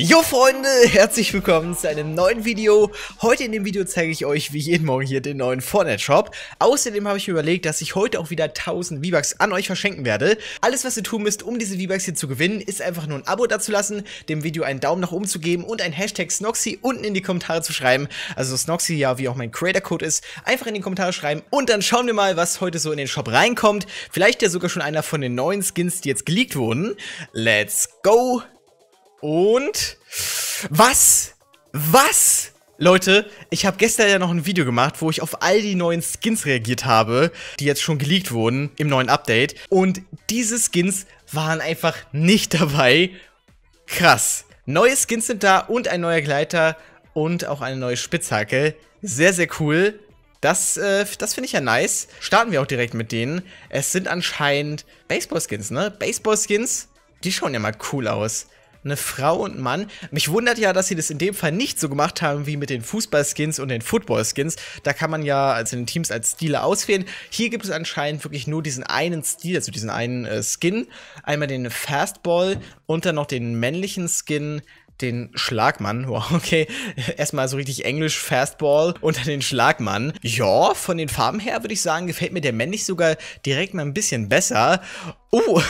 Jo Freunde, herzlich willkommen zu einem neuen Video. Heute in dem Video zeige ich euch wie jeden Morgen hier den neuen Fortnite Shop. Außerdem habe ich mir überlegt, dass ich heute auch wieder 1000 V-Bucks an euch verschenken werde. Alles was ihr tun müsst, um diese V-Bucks hier zu gewinnen, ist einfach nur ein Abo dazulassen, dem Video einen Daumen nach oben zu geben und ein Hashtag Snoxy unten in die Kommentare zu schreiben. Also Snoxy ja, wie auch mein Creator Code ist, einfach in die Kommentare schreiben und dann schauen wir mal, was heute so in den Shop reinkommt. Vielleicht ja sogar schon einer von den neuen Skins, die jetzt geleakt wurden. Let's go! Und was? Was? Leute, ich habe gestern ja noch ein Video gemacht, wo ich auf all die neuen Skins reagiert habe, die jetzt schon geleakt wurden im neuen Update. Und diese Skins waren einfach nicht dabei. Krass. Neue Skins sind da und ein neuer Gleiter und auch eine neue Spitzhacke. Sehr, sehr cool. Das, äh, das finde ich ja nice. Starten wir auch direkt mit denen. Es sind anscheinend Baseball-Skins, ne? Baseball-Skins, die schauen ja mal cool aus eine Frau und ein Mann. Mich wundert ja, dass sie das in dem Fall nicht so gemacht haben wie mit den Fußballskins und den Footballskins. Da kann man ja also in den Teams als Stile auswählen. Hier gibt es anscheinend wirklich nur diesen einen Stil, also diesen einen äh, Skin. Einmal den Fastball und dann noch den männlichen Skin den Schlagmann. Wow, okay. Erstmal so richtig Englisch, Fastball unter den Schlagmann. Ja, von den Farben her würde ich sagen, gefällt mir der männlich sogar direkt mal ein bisschen besser. Uh,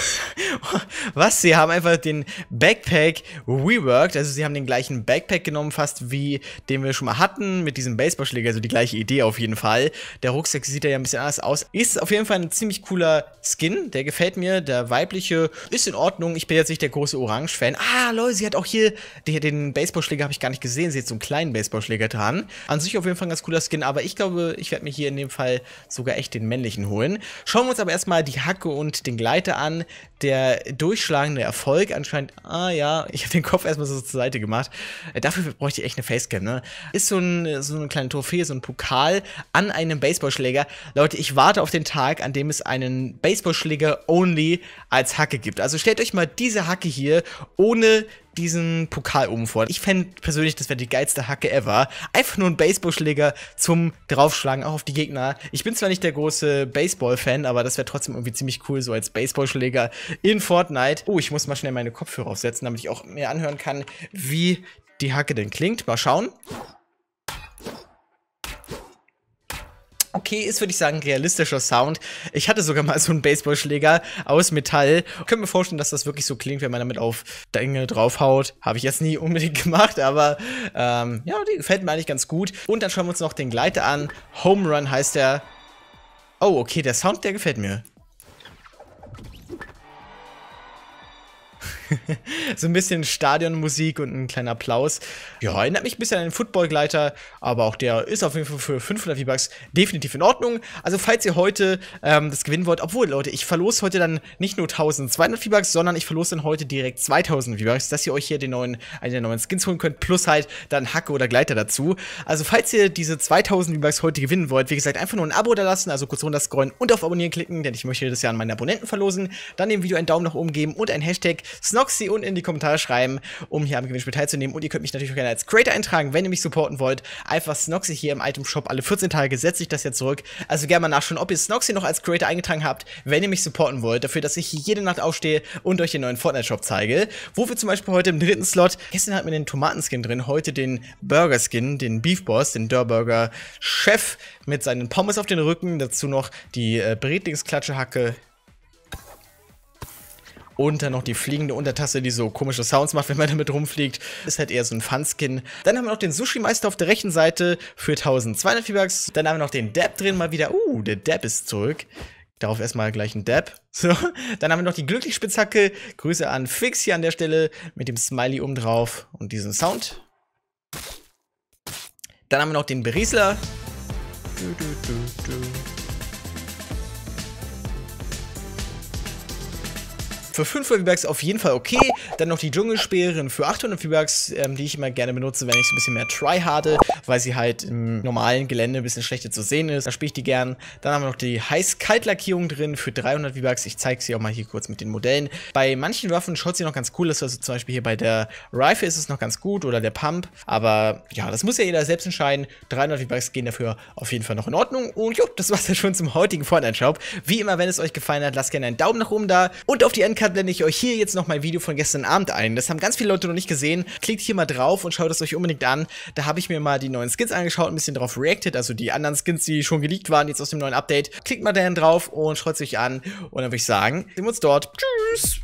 was? Sie haben einfach den Backpack reworked. Also sie haben den gleichen Backpack genommen, fast wie den wir schon mal hatten, mit diesem Baseballschläger, also die gleiche Idee auf jeden Fall. Der Rucksack sieht ja ein bisschen anders aus. Ist auf jeden Fall ein ziemlich cooler Skin, der gefällt mir. Der weibliche ist in Ordnung. Ich bin jetzt nicht der große Orange-Fan. Ah, lol, sie hat auch hier den, den Baseballschläger habe ich gar nicht gesehen. Sie hat so einen kleinen Baseballschläger dran. An sich auf jeden Fall ein ganz cooler Skin, aber ich glaube, ich werde mir hier in dem Fall sogar echt den männlichen holen. Schauen wir uns aber erstmal die Hacke und den Gleiter an. Der durchschlagende Erfolg anscheinend, ah ja, ich habe den Kopf erstmal so zur Seite gemacht. Äh, dafür bräuchte ich echt eine Facecam, ne? Ist so, ein, so eine kleine Trophäe, so ein Pokal an einem Baseballschläger. Leute, ich warte auf den Tag, an dem es einen Baseballschläger only als Hacke gibt. Also stellt euch mal diese Hacke hier ohne diesen Pokal oben vor. Ich fände persönlich, das wäre die geilste Hacke ever. Einfach nur ein Baseballschläger zum Draufschlagen, auch auf die Gegner. Ich bin zwar nicht der große Baseball-Fan, aber das wäre trotzdem irgendwie ziemlich cool, so als Baseballschläger in Fortnite. Oh, ich muss mal schnell meine Kopfhörer aufsetzen, damit ich auch mir anhören kann, wie die Hacke denn klingt. Mal schauen. okay ist, würde ich sagen, realistischer Sound. Ich hatte sogar mal so einen Baseballschläger aus Metall. Ich könnte mir vorstellen, dass das wirklich so klingt, wenn man damit auf Dinge draufhaut. Habe ich jetzt nie unbedingt gemacht, aber ähm, ja, die gefällt mir eigentlich ganz gut. Und dann schauen wir uns noch den Gleiter an. Home Run heißt der. Oh, okay, der Sound, der gefällt mir. so ein bisschen Stadionmusik und ein kleiner Applaus. Ja, erinnert mich ein bisschen an den Footballgleiter, aber auch der ist auf jeden Fall für 500 V-Bucks definitiv in Ordnung. Also falls ihr heute ähm, das gewinnen wollt, obwohl Leute, ich verlose heute dann nicht nur 1200 V-Bucks, sondern ich verlose dann heute direkt 2000 V-Bucks, dass ihr euch hier den neuen, einen der neuen Skins holen könnt, plus halt dann Hacke oder Gleiter dazu. Also falls ihr diese 2000 V-Bucks heute gewinnen wollt, wie gesagt, einfach nur ein Abo da lassen, also kurz runterscrollen und auf Abonnieren klicken, denn ich möchte das ja an meine Abonnenten verlosen. Dann dem Video einen Daumen nach oben geben und ein Hashtag Snap Snoxy unten in die Kommentare schreiben, um hier am Gewinnspiel teilzunehmen. Und ihr könnt mich natürlich auch gerne als Creator eintragen, wenn ihr mich supporten wollt. Einfach Snoxy hier im Item Shop alle 14 Tage setze ich das jetzt zurück. Also gerne mal nachschauen, ob ihr Snoxy noch als Creator eingetragen habt, wenn ihr mich supporten wollt. Dafür, dass ich jede Nacht aufstehe und euch den neuen Fortnite Shop zeige. Wofür zum Beispiel heute im dritten Slot, gestern hatten wir den Tomatenskin drin, heute den Burger Skin, den Beef Boss, den Dörrburger Chef mit seinen Pommes auf den Rücken. Dazu noch die äh, Bredlingsklatsche-Hacke und dann noch die fliegende Untertasse, die so komische Sounds macht, wenn man damit rumfliegt. Ist halt eher so ein Fun-Skin. Dann haben wir noch den Sushi-Meister auf der rechten Seite für 1200 V-Bucks. Dann haben wir noch den Dab drin mal wieder. Uh, der Dab ist zurück. Darauf erstmal gleich ein Dab. So, dann haben wir noch die Glücklich-Spitzhacke. Grüße an Fix hier an der Stelle mit dem Smiley oben drauf und diesen Sound. Dann haben wir noch den Beriesler. Du, Du, du, du, für 500 V-Bucks auf jeden Fall okay. Dann noch die Dschungelsperren für 800 V-Bucks, ähm, die ich immer gerne benutze, wenn ich so ein bisschen mehr tryharde, weil sie halt im normalen Gelände ein bisschen schlechter zu sehen ist. Da spiele ich die gern. Dann haben wir noch die Heiß-Kalt-Lackierung drin für 300 V-Bucks. Ich zeige sie auch mal hier kurz mit den Modellen. Bei manchen Waffen schaut sie noch ganz cool aus. Also zum Beispiel hier bei der Rifle ist es noch ganz gut oder der Pump. Aber ja, das muss ja jeder selbst entscheiden. 300 V-Bucks gehen dafür auf jeden Fall noch in Ordnung. Und jo, das war's ja schon zum heutigen Fortnite-Shop. Wie immer, wenn es euch gefallen hat, lasst gerne einen Daumen nach oben da und auf die Endkarte Fall blende ich euch hier jetzt noch mein Video von gestern Abend ein. Das haben ganz viele Leute noch nicht gesehen. Klickt hier mal drauf und schaut es euch unbedingt an. Da habe ich mir mal die neuen Skins angeschaut, ein bisschen drauf reacted, also die anderen Skins, die schon geleakt waren, jetzt aus dem neuen Update. Klickt mal dann drauf und schaut es euch an. Und dann würde ich sagen, sehen wir uns dort. Tschüss!